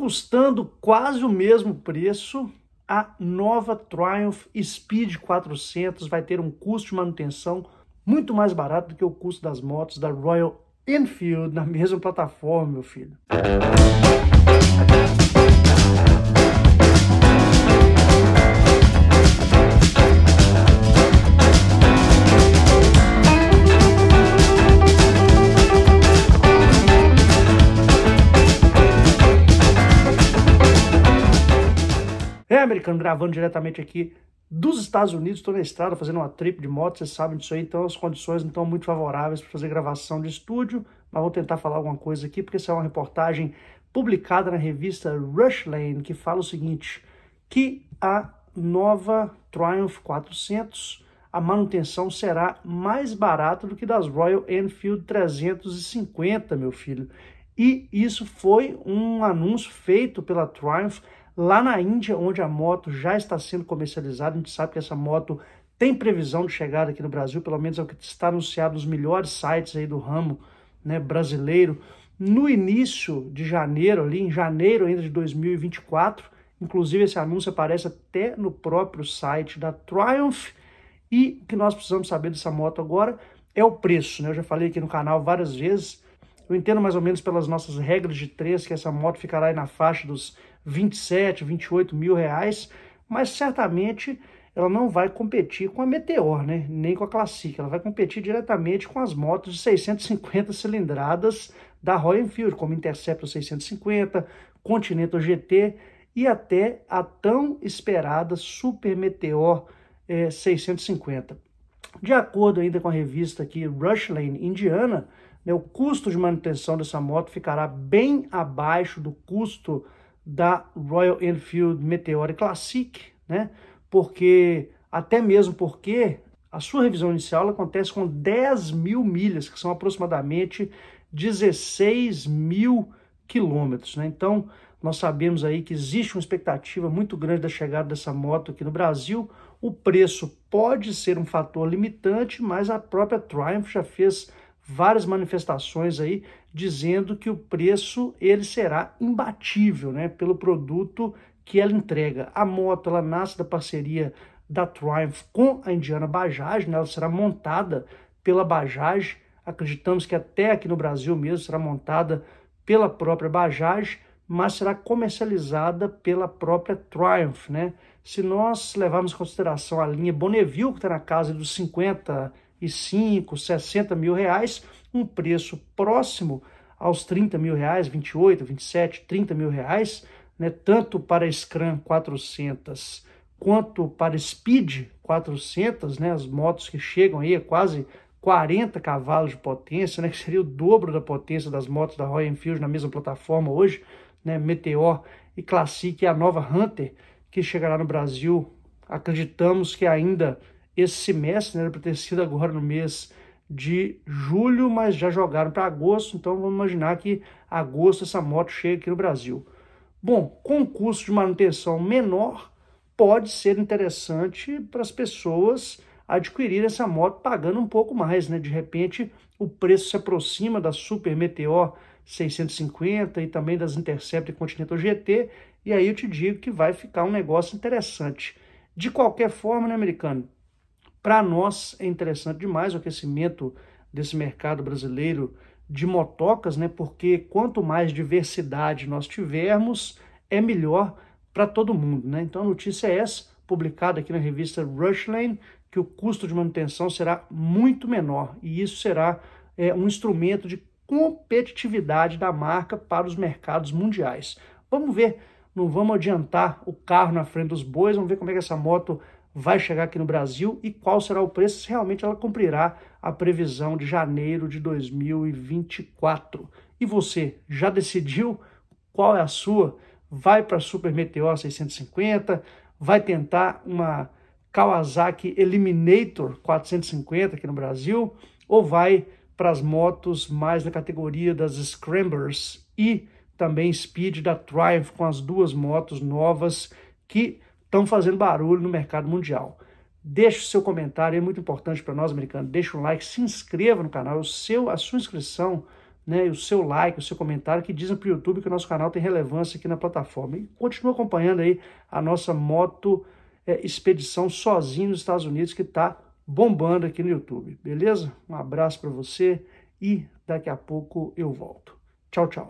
custando quase o mesmo preço, a nova Triumph Speed 400 vai ter um custo de manutenção muito mais barato do que o custo das motos da Royal Enfield na mesma plataforma, meu filho. Café Americano, gravando diretamente aqui dos Estados Unidos. Estou na estrada fazendo uma trip de moto, vocês sabem disso aí, então as condições não estão muito favoráveis para fazer gravação de estúdio, mas vou tentar falar alguma coisa aqui, porque essa é uma reportagem publicada na revista Rush Lane, que fala o seguinte, que a nova Triumph 400, a manutenção será mais barata do que das Royal Enfield 350, meu filho. E isso foi um anúncio feito pela Triumph Lá na Índia, onde a moto já está sendo comercializada, a gente sabe que essa moto tem previsão de chegada aqui no Brasil, pelo menos é o que está anunciado nos melhores sites aí do ramo né, brasileiro. No início de janeiro, ali em janeiro ainda de 2024, inclusive esse anúncio aparece até no próprio site da Triumph, e o que nós precisamos saber dessa moto agora é o preço. Né? Eu já falei aqui no canal várias vezes, eu entendo mais ou menos pelas nossas regras de três que essa moto ficará aí na faixa dos 27, 28 mil reais, mas certamente ela não vai competir com a Meteor, né? nem com a Classic, ela vai competir diretamente com as motos de 650 cilindradas da Royal Enfield, como Interceptor 650, Continental GT e até a tão esperada Super Meteor eh, 650. De acordo ainda com a revista aqui Rushlane Indiana, né, o custo de manutenção dessa moto ficará bem abaixo do custo da Royal Enfield Meteor Classic, né? Porque, até mesmo porque a sua revisão inicial acontece com 10 mil milhas, que são aproximadamente 16 mil quilômetros, né? Então, nós sabemos aí que existe uma expectativa muito grande da chegada dessa moto aqui no Brasil. O preço pode ser um fator limitante, mas a própria Triumph já fez várias manifestações aí dizendo que o preço ele será imbatível, né, pelo produto que ela entrega. A moto ela nasce da parceria da Triumph com a Indiana Bajaj, né, ela será montada pela Bajaj. Acreditamos que até aqui no Brasil mesmo será montada pela própria Bajaj, mas será comercializada pela própria Triumph, né? Se nós levarmos em consideração a linha Bonneville, que está na casa dos 50 35, 60 mil reais, um preço próximo aos 30 mil reais, 28, 27, 30 mil reais, né, tanto para Scram 400 quanto para Speed 400, né, as motos que chegam aí a quase 40 cavalos de potência, né, que seria o dobro da potência das motos da Royal Enfield na mesma plataforma hoje, né, Meteor e Classic, e a nova Hunter, que chegará no Brasil, acreditamos que ainda esse semestre né, era para ter sido agora no mês de julho, mas já jogaram para agosto, então vamos imaginar que agosto essa moto chega aqui no Brasil. Bom, custo de manutenção menor pode ser interessante para as pessoas adquirir essa moto pagando um pouco mais, né? De repente, o preço se aproxima da Super Meteor 650 e também das Interceptor e Continental GT, e aí eu te digo que vai ficar um negócio interessante. De qualquer forma, né, americano? Para nós é interessante demais o aquecimento desse mercado brasileiro de motocas, né? Porque quanto mais diversidade nós tivermos, é melhor para todo mundo, né? Então a notícia é essa, publicada aqui na revista Rushlane, que o custo de manutenção será muito menor e isso será é, um instrumento de competitividade da marca para os mercados mundiais. Vamos ver, não vamos adiantar o carro na frente dos bois, vamos ver como é que essa moto vai chegar aqui no Brasil e qual será o preço se realmente ela cumprirá a previsão de janeiro de 2024. E você já decidiu qual é a sua? Vai para a Super Meteor 650, vai tentar uma Kawasaki Eliminator 450 aqui no Brasil ou vai para as motos mais na categoria das Scramblers e também Speed da Triumph com as duas motos novas que estão fazendo barulho no mercado mundial. Deixe o seu comentário, é muito importante para nós americanos. Deixe um like, se inscreva no canal. É o seu, a sua inscrição, né, o seu like, o seu comentário que dizem para o YouTube que o nosso canal tem relevância aqui na plataforma. E continue acompanhando aí a nossa moto é, expedição sozinho nos Estados Unidos que está bombando aqui no YouTube. Beleza? Um abraço para você e daqui a pouco eu volto. Tchau, tchau.